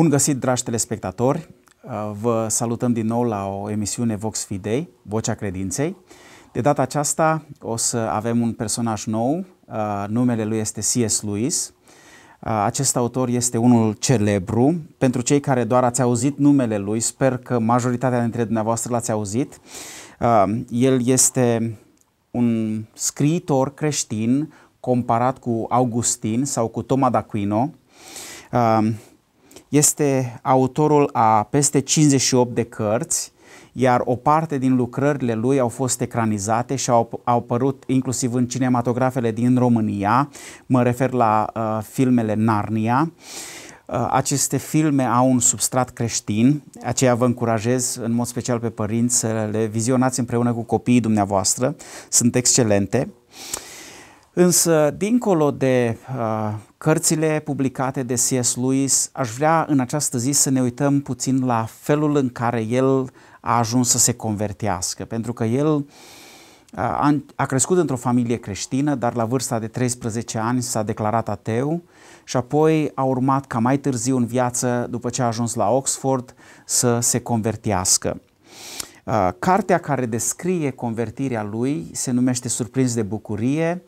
Bun găsit, dragi telespectatori! Uh, vă salutăm din nou la o emisiune Vox Fidei, Vocea Credinței. De data aceasta o să avem un personaj nou, uh, numele lui este C.S. Lewis. Uh, acest autor este unul celebru. Pentru cei care doar ați auzit numele lui, sper că majoritatea dintre dumneavoastră l-ați auzit. El este un scriitor creștin comparat cu Augustin sau cu Toma d'Aquino este autorul a peste 58 de cărți, iar o parte din lucrările lui au fost ecranizate și au, au apărut inclusiv în cinematografele din România, mă refer la uh, filmele Narnia. Uh, aceste filme au un substrat creștin, aceea vă încurajez în mod special pe părinți să le vizionați împreună cu copiii dumneavoastră, sunt excelente. Însă, dincolo de uh, cărțile publicate de C.S. Lewis, aș vrea în această zi să ne uităm puțin la felul în care el a ajuns să se convertească, pentru că el a, a crescut într-o familie creștină, dar la vârsta de 13 ani s-a declarat ateu și apoi a urmat ca mai târziu în viață, după ce a ajuns la Oxford, să se convertească. Cartea care descrie convertirea lui se numește Surprins de bucurie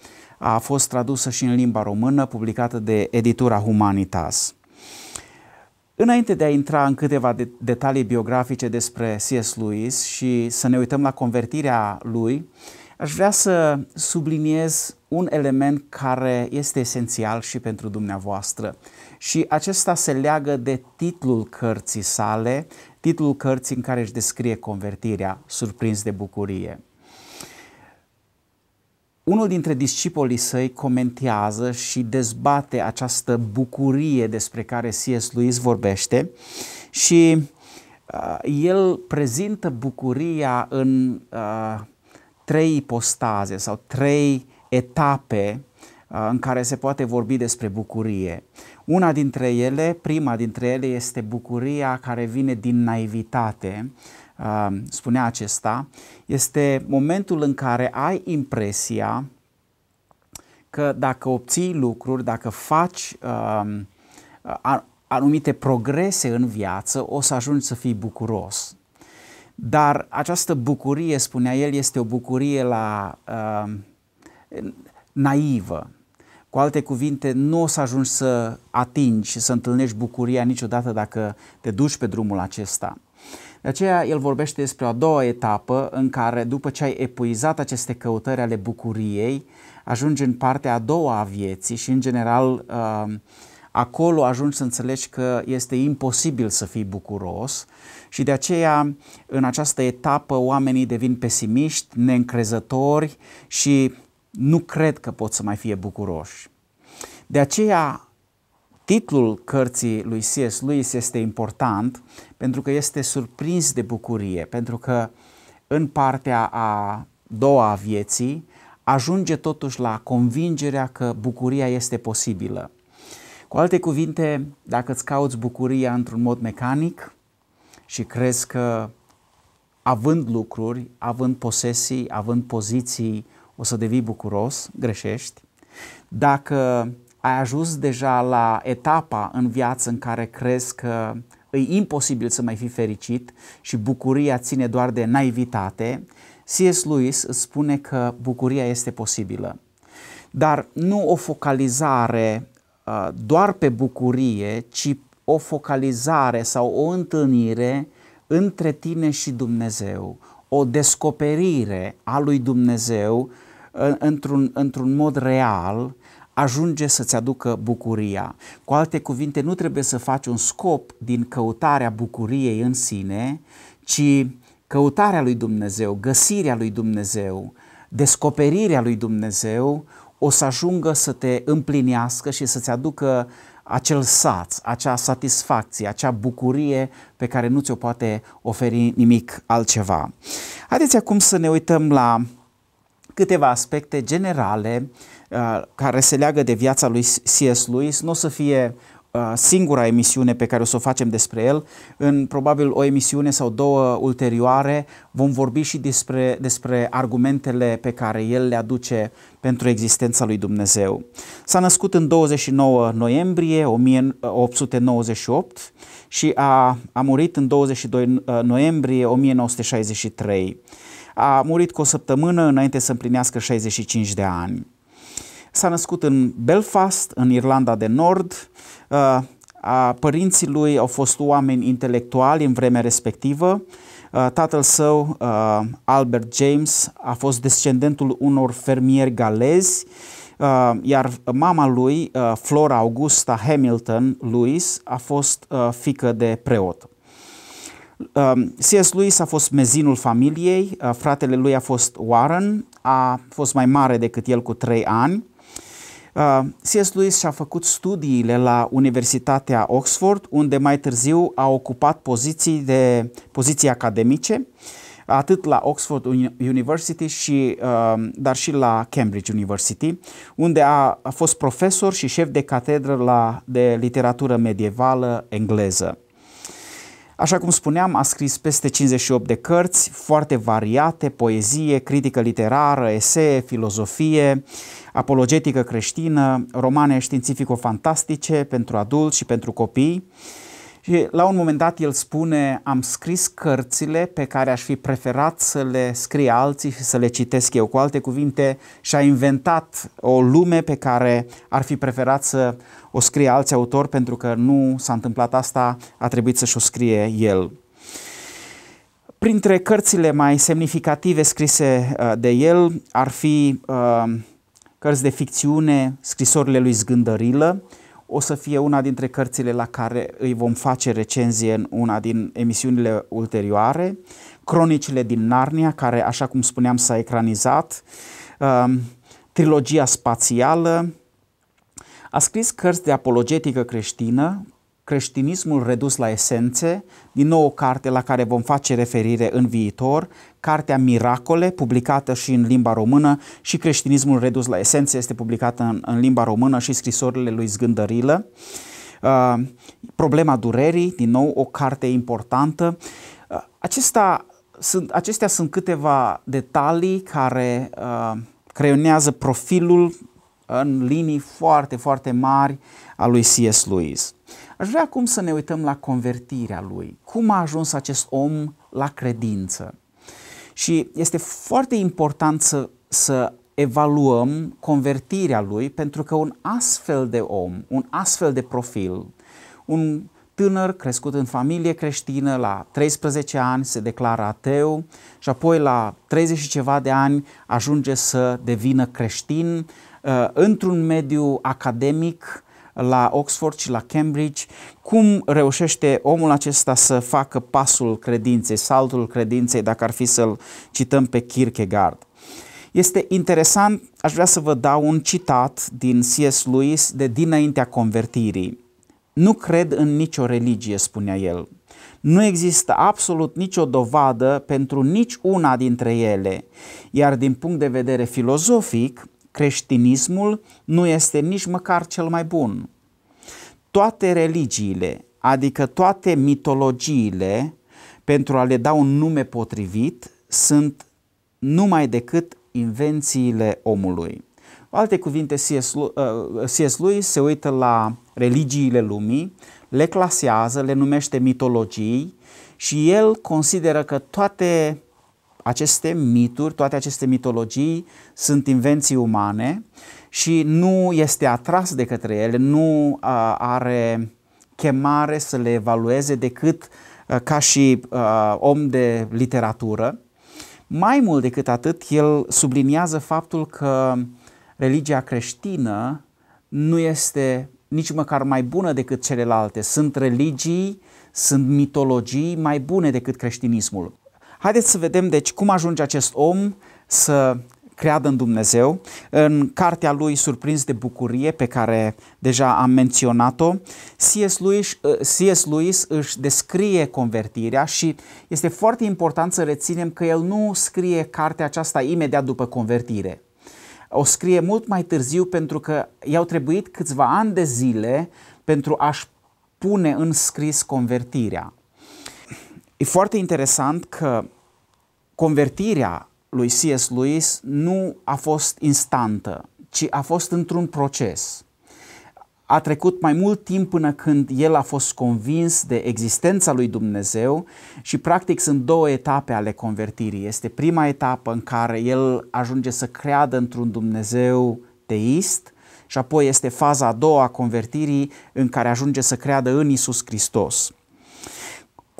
a fost tradusă și în limba română, publicată de editura Humanitas. Înainte de a intra în câteva de- detalii biografice despre C.S. Lewis și să ne uităm la convertirea lui, aș vrea să subliniez un element care este esențial și pentru dumneavoastră. Și acesta se leagă de titlul cărții sale, titlul cărții în care își descrie convertirea, surprins de bucurie unul dintre discipolii săi comentează și dezbate această bucurie despre care C.S. Lewis vorbește și uh, el prezintă bucuria în uh, trei ipostaze sau trei etape uh, în care se poate vorbi despre bucurie. Una dintre ele, prima dintre ele este bucuria care vine din naivitate, uh, Um, spunea acesta, este momentul în care ai impresia că dacă obții lucruri, dacă faci um, anumite progrese în viață, o să ajungi să fii bucuros. Dar această bucurie, spunea el, este o bucurie la um, naivă. Cu alte cuvinte, nu o să ajungi să atingi, să întâlnești bucuria niciodată dacă te duci pe drumul acesta. De aceea el vorbește despre a doua etapă în care după ce ai epuizat aceste căutări ale bucuriei, ajungi în partea a doua a vieții și în general uh, acolo ajungi să înțelegi că este imposibil să fii bucuros și de aceea în această etapă oamenii devin pesimiști, neîncrezători și nu cred că pot să mai fie bucuroși. De aceea Titlul cărții lui C.S. Lewis este important pentru că este surprins de bucurie, pentru că în partea a doua a vieții ajunge totuși la convingerea că bucuria este posibilă. Cu alte cuvinte, dacă îți cauți bucuria într-un mod mecanic și crezi că având lucruri, având posesii, având poziții, o să devii bucuros, greșești. Dacă ai ajuns deja la etapa în viață în care crezi că e imposibil să mai fii fericit și bucuria ține doar de naivitate, C.S. Lewis îți spune că bucuria este posibilă. Dar nu o focalizare uh, doar pe bucurie, ci o focalizare sau o întâlnire între tine și Dumnezeu, o descoperire a lui Dumnezeu uh, într-un, într-un mod real ajunge să-ți aducă bucuria. Cu alte cuvinte, nu trebuie să faci un scop din căutarea bucuriei în sine, ci căutarea lui Dumnezeu, găsirea lui Dumnezeu, descoperirea lui Dumnezeu o să ajungă să te împlinească și să-ți aducă acel saț, acea satisfacție, acea bucurie pe care nu ți-o poate oferi nimic altceva. Haideți acum să ne uităm la câteva aspecte generale Uh, care se leagă de viața lui C.S. Lewis nu o să fie uh, singura emisiune pe care o să o facem despre el. În probabil o emisiune sau două ulterioare vom vorbi și despre, despre argumentele pe care el le aduce pentru existența lui Dumnezeu. S-a născut în 29 noiembrie 1898 uh, și a, a murit în 22 noiembrie 1963. A murit cu o săptămână înainte să împlinească 65 de ani. S-a născut în Belfast, în Irlanda de Nord. Uh, părinții lui au fost oameni intelectuali în vremea respectivă. Uh, tatăl său, uh, Albert James, a fost descendentul unor fermieri galezi, iar mama lui, Flora Augusta Hamilton Lewis, a fost fică de preot. Um, C.S. Lewis a fost mezinul familiei, fratele lui a fost Warren, a fost mai mare decât el cu trei ani Uh, C.S. Lewis și-a făcut studiile la Universitatea Oxford, unde mai târziu a ocupat poziții, de, poziții academice, atât la Oxford University, și, uh, dar și la Cambridge University, unde a, a fost profesor și șef de catedră la, de literatură medievală engleză. Așa cum spuneam, a scris peste 58 de cărți foarte variate, poezie, critică literară, esee, filozofie, apologetică creștină, romane științifico-fantastice pentru adulți și pentru copii. Și la un moment dat el spune, am scris cărțile pe care aș fi preferat să le scrie alții și să le citesc eu. Cu alte cuvinte, și-a inventat o lume pe care ar fi preferat să o scrie alți autori pentru că nu s-a întâmplat asta, a trebuit să-și o scrie el. Printre cărțile mai semnificative scrise uh, de el ar fi uh, cărți de ficțiune, scrisorile lui Zgândărilă, o să fie una dintre cărțile la care îi vom face recenzie în una din emisiunile ulterioare. Cronicile din Narnia, care, așa cum spuneam, s-a ecranizat, um, trilogia spațială, a scris cărți de apologetică creștină, Creștinismul redus la esențe, din nou o carte la care vom face referire în viitor, cartea Miracole, publicată și în limba română și Creștinismul redus la esențe este publicată în, în limba română și scrisorile lui Zgândărilă. Uh, Problema durerii, din nou o carte importantă. Uh, acesta, sunt, acestea sunt câteva detalii care uh, creionează profilul în linii foarte, foarte mari a lui C.S. Lewis. Aș vrea acum să ne uităm la convertirea lui, cum a ajuns acest om la credință. Și este foarte important să, să evaluăm convertirea lui, pentru că un astfel de om, un astfel de profil, un tânăr crescut în familie creștină, la 13 ani se declară ateu și apoi la 30 și ceva de ani ajunge să devină creștin uh, într-un mediu academic la Oxford și la Cambridge, cum reușește omul acesta să facă pasul credinței, saltul credinței, dacă ar fi să-l cităm pe Kierkegaard. Este interesant, aș vrea să vă dau un citat din C.S. Lewis de dinaintea convertirii. Nu cred în nicio religie, spunea el. Nu există absolut nicio dovadă pentru nici una dintre ele, iar din punct de vedere filozofic, creștinismul nu este nici măcar cel mai bun. Toate religiile, adică toate mitologiile, pentru a le da un nume potrivit, sunt numai decât invențiile omului. Alte cuvinte, C.S. Uh, Lewis se uită la religiile lumii, le clasează, le numește mitologii și el consideră că toate aceste mituri, toate aceste mitologii sunt invenții umane și nu este atras de către ele, nu are chemare să le evalueze decât ca și om de literatură. Mai mult decât atât, el subliniază faptul că religia creștină nu este nici măcar mai bună decât celelalte. Sunt religii, sunt mitologii mai bune decât creștinismul. Haideți să vedem deci cum ajunge acest om să creadă în Dumnezeu. În cartea lui Surprins de bucurie, pe care deja am menționat-o, C.S. Lewis, uh, C.S. Lewis își descrie convertirea și este foarte important să reținem că el nu scrie cartea aceasta imediat după convertire. O scrie mult mai târziu pentru că i-au trebuit câțiva ani de zile pentru a-și pune în scris convertirea. E foarte interesant că convertirea lui C.S. Lewis nu a fost instantă, ci a fost într-un proces. A trecut mai mult timp până când el a fost convins de existența lui Dumnezeu și practic sunt două etape ale convertirii. Este prima etapă în care el ajunge să creadă într-un Dumnezeu teist și apoi este faza a doua a convertirii în care ajunge să creadă în Isus Hristos.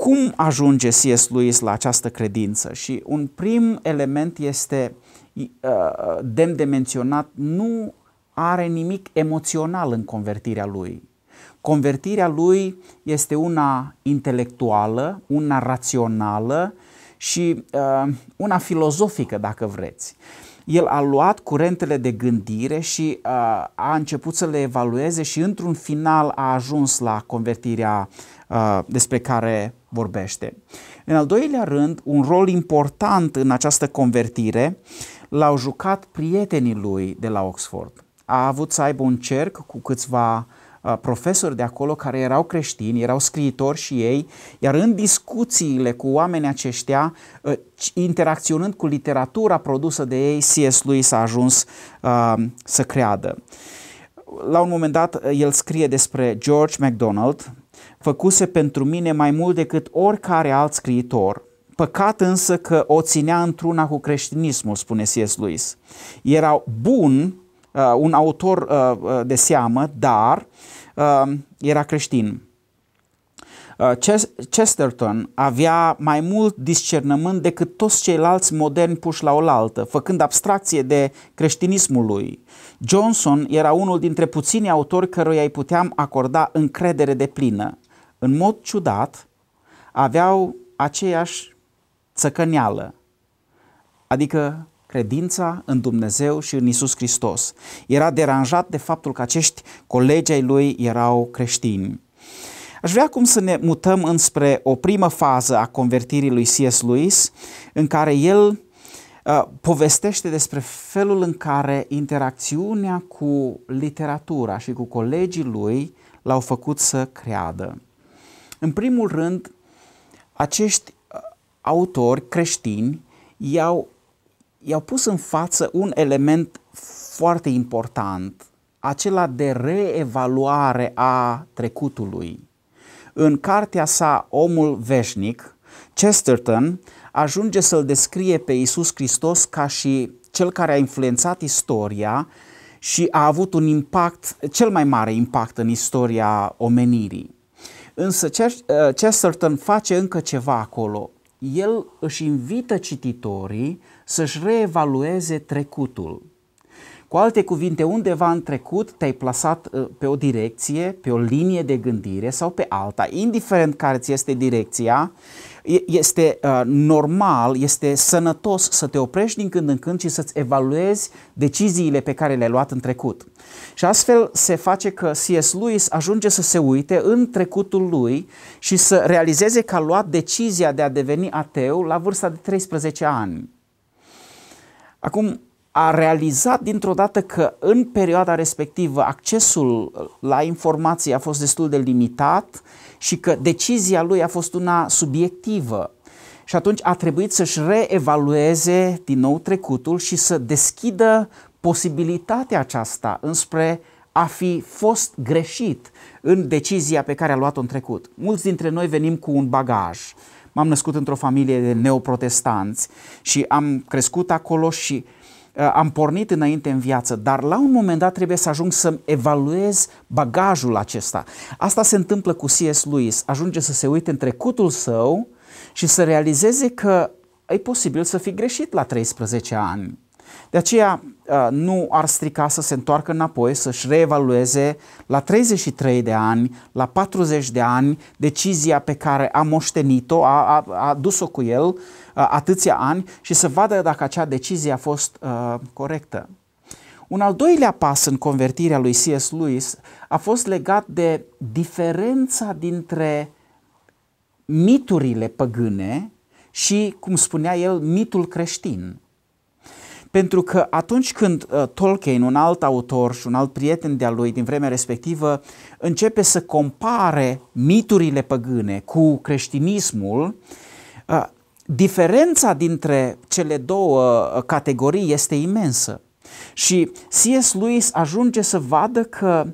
Cum ajunge C.S. Lewis la această credință? Și un prim element este uh, demn de menționat, nu are nimic emoțional în convertirea lui. Convertirea lui este una intelectuală, una rațională și uh, una filozofică, dacă vreți. El a luat curentele de gândire și uh, a început să le evalueze și într-un final a ajuns la convertirea uh, despre care vorbește. În al doilea rând, un rol important în această convertire l-au jucat prietenii lui de la Oxford. A avut să aibă un cerc cu câțiva uh, profesori de acolo care erau creștini, erau scriitori și ei, iar în discuțiile cu oamenii aceștia, uh, interacționând cu literatura produsă de ei, C.S. Lewis a ajuns uh, să creadă. La un moment dat, el scrie despre George MacDonald, făcuse pentru mine mai mult decât oricare alt scriitor. Păcat însă că o ținea într-una cu creștinismul, spune C.S. Lewis. Era bun, uh, un autor uh, uh, de seamă, dar era creștin. Uh, Chesterton avea mai mult discernământ decât toți ceilalți moderni puși la oaltă, făcând abstracție de creștinismul lui. Johnson era unul dintre puținii autori căruia îi puteam acorda încredere de plină. În mod ciudat, aveau aceeași țăcăneală, adică credința în Dumnezeu și în Isus Hristos. Era deranjat de faptul că acești colegi ai lui erau creștini. Aș vrea acum să ne mutăm înspre o primă fază a convertirii lui C.S. Lewis, în care el uh, povestește despre felul în care interacțiunea cu literatura și cu colegii lui l-au făcut să creadă. În primul rând, acești uh, autori creștini i-au, i-au pus în față un element foarte important, acela de reevaluare a trecutului. În cartea sa Omul Veșnic, Chesterton ajunge să-l descrie pe Isus Hristos ca și cel care a influențat istoria și a avut un impact, cel mai mare impact în istoria omenirii. Însă uh, Chesterton face încă ceva acolo. El își invită cititorii să-și reevalueze trecutul. Cu alte cuvinte, undeva în trecut te-ai plasat uh, pe o direcție, pe o linie de gândire sau pe alta, indiferent care ți este direcția, este uh, normal, este sănătos să te oprești din când în când și să-ți evaluezi deciziile pe care le-ai luat în trecut. Și astfel se face că C.S. Lewis ajunge să se uite în trecutul lui și să realizeze că a luat decizia de a deveni ateu la vârsta de 13 ani. Acum, a realizat dintr-o dată că în perioada respectivă accesul la informații a fost destul de limitat și că decizia lui a fost una subiectivă. Și atunci a trebuit să-și reevalueze din nou trecutul și să deschidă posibilitatea aceasta înspre a fi fost greșit în decizia pe care a luat-o în trecut. Mulți dintre noi venim cu un bagaj. M-am născut într-o familie de neoprotestanți și am crescut acolo și uh, Eh, am pornit înainte în viață, dar la un moment dat trebuie să ajung să evaluez bagajul acesta. Asta se întâmplă cu C.S. Lewis, ajunge să se uite în trecutul său și să realizeze că e posibil să fi greșit la 13 ani de aceea uh, nu ar strica să se întoarcă înapoi, să-și reevalueze la 33 de ani, la 40 de ani, decizia pe care a moștenit-o, a, a, a dus-o cu el uh, atâția ani și să vadă dacă acea decizie a fost uh, corectă. Un al doilea pas în convertirea lui C.S. Lewis a fost legat de diferența dintre miturile păgâne și, cum spunea el, mitul creștin. Pentru că atunci când uh, Tolkien, un alt autor și un alt prieten de-a lui din vremea respectivă, începe să compare miturile păgâne cu creștinismul, uh, diferența dintre cele două uh, categorii este imensă. Și C.S. Lewis ajunge să vadă că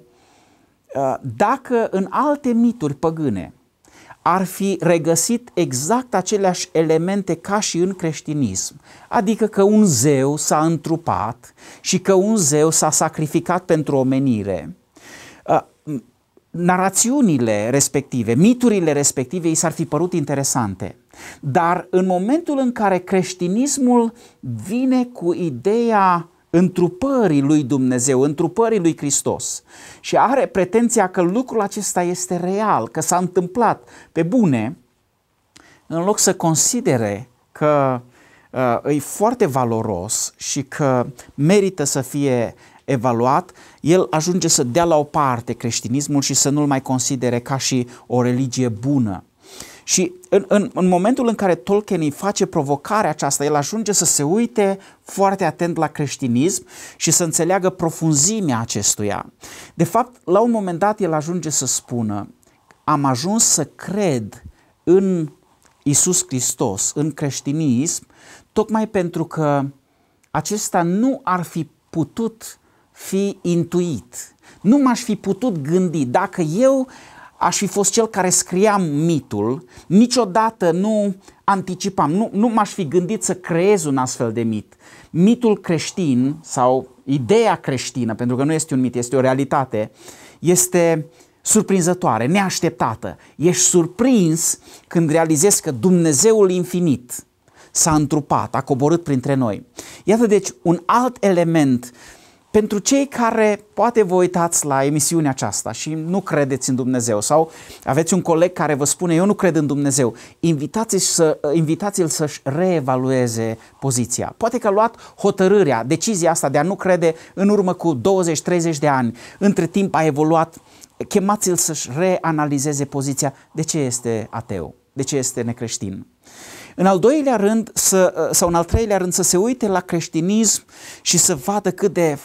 uh, dacă în alte mituri păgâne ar fi regăsit exact aceleași elemente ca și în creștinism, adică că un zeu s-a întrupat și că un zeu s-a sacrificat pentru omenire. Narațiunile respective, miturile respective, i s-ar fi părut interesante. Dar în momentul în care creștinismul vine cu ideea întrupării lui Dumnezeu, întrupării lui Hristos și are pretenția că lucrul acesta este real, că s-a întâmplat pe bune, în loc să considere că uh, e foarte valoros și că merită să fie evaluat, el ajunge să dea la o parte creștinismul și să nu-l mai considere ca și o religie bună. Și în, în, în momentul în care Tolkien îi face provocarea aceasta, el ajunge să se uite foarte atent la creștinism și să înțeleagă profunzimea acestuia. De fapt, la un moment dat el ajunge să spună, am ajuns să cred în Isus Hristos, în creștinism, tocmai pentru că acesta nu ar fi putut fi intuit. Nu m-aș fi putut gândi dacă eu aș fi fost cel care scria mitul, niciodată nu anticipam, nu, nu m-aș fi gândit să creez un astfel de mit. Mitul creștin sau ideea creștină, pentru că nu este un mit, este o realitate, este surprinzătoare, neașteptată. Ești surprins când realizezi că Dumnezeul infinit s-a întrupat, a coborât printre noi. Iată deci un alt element pentru cei care poate vă uitați la emisiunea aceasta și nu credeți în Dumnezeu sau aveți un coleg care vă spune eu nu cred în Dumnezeu, invitați-l, să, invitați să-și reevalueze poziția. Poate că a luat hotărârea, decizia asta de a nu crede în urmă cu 20-30 de ani. Între timp a evoluat, chemați-l să-și reanalizeze poziția de ce este ateu, de ce este necreștin. În al doilea rând, să, sau în al treilea rând, să se uite la creștinism și să vadă cât de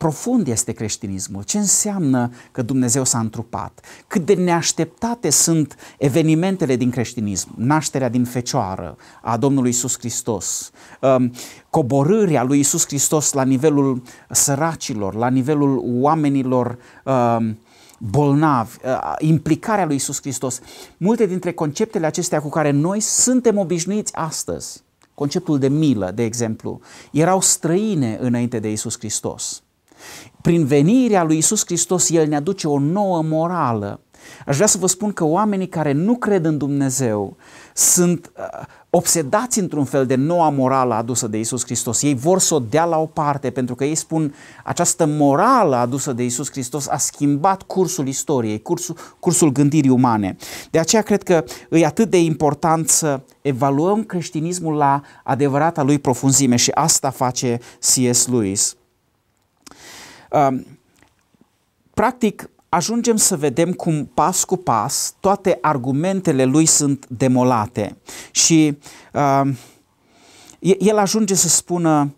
profund este creștinismul, ce înseamnă că Dumnezeu s-a întrupat, cât de neașteptate sunt evenimentele din creștinism, nașterea din fecioară a Domnului Isus Hristos, um, coborârea lui Isus Hristos la nivelul săracilor, la nivelul oamenilor um, bolnavi, uh, implicarea lui Isus Hristos, multe dintre conceptele acestea cu care noi suntem obișnuiți astăzi, conceptul de milă, de exemplu, erau străine înainte de Isus Hristos. Prin venirea lui Isus Hristos, El ne aduce o nouă morală. Aș vrea să vă spun că oamenii care nu cred în Dumnezeu sunt uh, obsedați într-un fel de noua morală adusă de Isus Hristos. Ei vor să o dea la o parte pentru că ei spun această morală adusă de Isus Hristos a schimbat cursul istoriei, cursul, cursul gândirii umane. De aceea cred că e atât de important să evaluăm creștinismul la adevărata lui profunzime și asta face C.S. Lewis. Um, practic, ajungem să vedem cum pas cu pas toate argumentele lui sunt demolate și uh, el ajunge să spună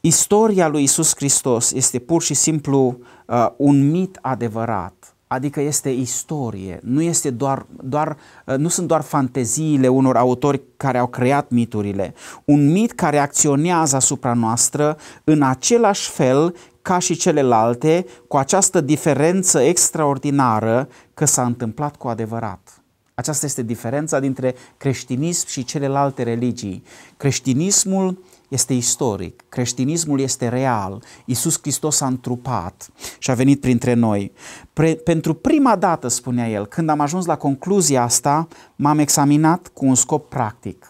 istoria lui Isus Hristos este pur și simplu uh, un mit adevărat. Adică este istorie, nu, este doar, doar, uh, nu sunt doar fanteziile unor autori care au creat miturile. Un mit care acționează asupra noastră în același fel ca și celelalte, cu această diferență extraordinară că s-a întâmplat cu adevărat. Aceasta este diferența dintre creștinism și celelalte religii. Creștinismul este istoric, creștinismul este real, Iisus Hristos a întrupat și a venit printre noi. Pre- pentru prima dată, spunea el, când am ajuns la concluzia asta, m-am examinat cu un scop practic,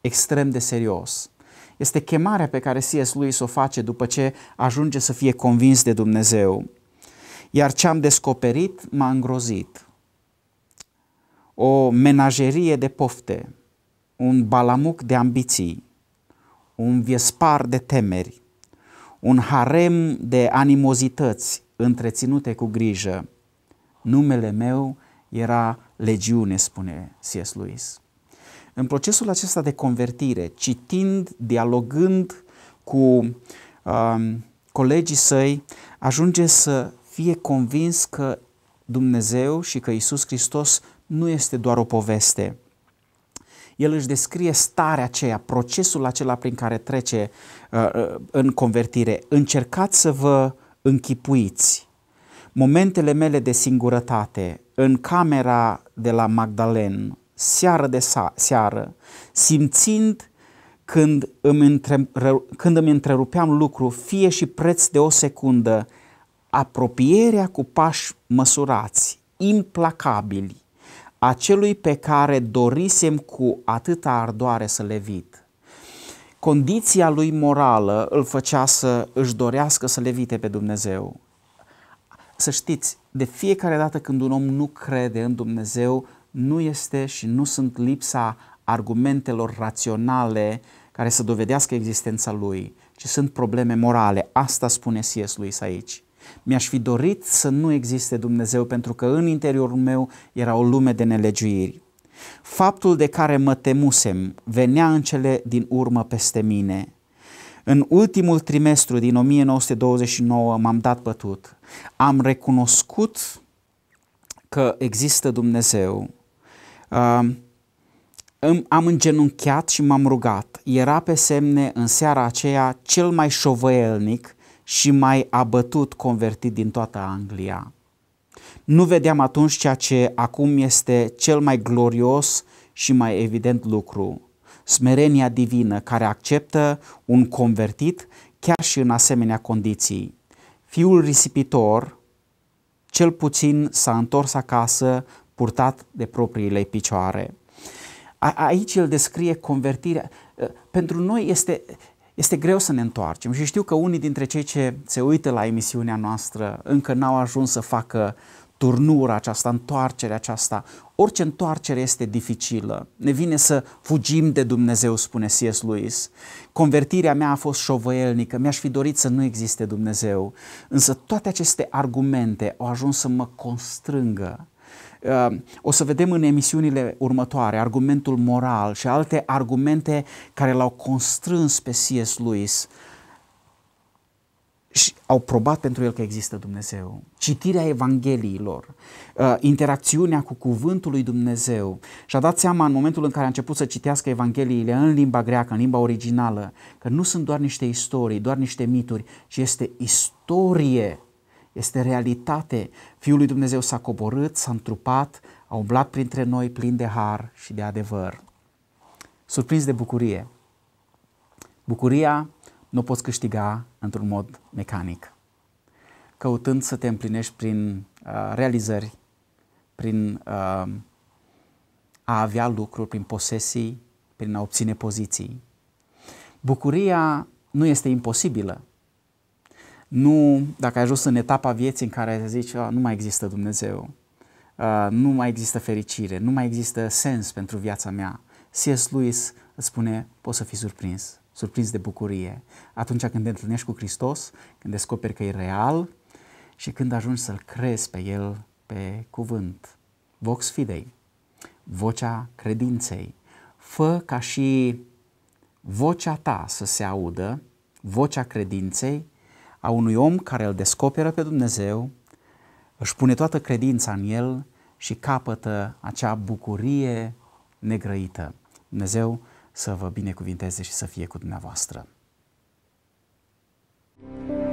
extrem de serios este chemarea pe care C.S. Lewis o face după ce ajunge să fie convins de Dumnezeu. Iar ce am descoperit m-a îngrozit. O menagerie de pofte, un balamuc de ambiții, un viespar de temeri, un harem de animozități întreținute cu grijă. Numele meu era legiune, spune C.S. Lewis în procesul acesta de convertire, citind, dialogând cu uh, colegii săi, ajunge să fie convins că Dumnezeu și că Isus Hristos nu este doar o poveste. El își descrie starea aceea, procesul acela prin care trece uh, uh în convertire. Încercați să vă închipuiți momentele mele de singurătate în camera de la Magdalen, seară de sa- seară, simțind când îmi, între- când îmi întrerupeam lucru, fie și preț de o secundă, apropierea cu pași măsurați, implacabili, acelui pe care dorisem cu atâta ardoare să le vid. Condiția lui morală îl făcea să își dorească să levite pe Dumnezeu. Să știți, de fiecare dată când un om nu crede în Dumnezeu, nu este și nu sunt lipsa argumentelor raționale care să dovedească existența lui, ci sunt probleme morale. Asta spune C.S. Lewis aici. Mi-aș fi dorit să nu existe Dumnezeu pentru că în interiorul meu era o lume de nelegiuiri. Faptul de care mă temusem venea în cele din urmă peste mine. În ultimul trimestru din 1929 m-am dat bătut. Am recunoscut că există Dumnezeu am îngenunchiat și m-am rugat. Era pe semne în seara aceea cel mai șovăielnic și mai abătut convertit din toată Anglia. Nu vedeam atunci ceea ce acum este cel mai glorios și mai evident lucru, smerenia divină care acceptă un convertit chiar și în asemenea condiții. Fiul risipitor cel puțin s-a întors acasă purtat de propriile picioare. A, aici el descrie convertirea. Eh, pentru noi este, este greu să ne întoarcem și știu că unii dintre cei ce se uită la emisiunea noastră încă n-au ajuns să facă turnura aceasta, întoarcerea aceasta. Orice întoarcere este dificilă. Ne vine să fugim de Dumnezeu, spune C.S. Lewis. Convertirea mea a fost șovăielnică, mi-aș fi dorit să nu existe Dumnezeu. Însă toate aceste argumente au ajuns să mă constrângă Ehm, o să vedem în emisiunile următoare argumentul moral și alte argumente care l-au constrâns pe C.S. Lewis și au probat pentru el că există Dumnezeu. Citirea Evangheliilor, ehm, interacțiunea cu Cuvântul lui Dumnezeu. Și-a dat seama în momentul în care a început să citească Evangheliile în limba greacă, în limba originală, că nu sunt doar niște istorii, doar niște mituri, ci este istorie este realitate. Fiul lui Dumnezeu s-a coborât, s-a întrupat, a umblat printre noi plin de har și de adevăr. Surprins de bucurie. Bucuria nu poți câștiga într-un mod mecanic. Căutând să te împlinești prin uh, realizări, prin uh, a avea lucruri, prin posesii, prin a obține poziții. Bucuria nu este imposibilă, nu, dacă ai ajuns în etapa vieții în care zici, oh, nu mai există Dumnezeu, uh, nu mai există fericire, nu mai există sens pentru viața mea, C.S. Lewis îți spune, poți să fii surprins, surprins de bucurie. Atunci când te întâlnești cu Hristos, când descoperi că e real și când ajungi să-L crezi pe El pe cuvânt. Vox fidei, vocea credinței. Fă ca și vocea ta să se audă, vocea credinței a unui om care îl descoperă pe Dumnezeu, își pune toată credința în el și capătă acea bucurie negrăită. Dumnezeu să vă binecuvinteze și să fie cu dumneavoastră. thank you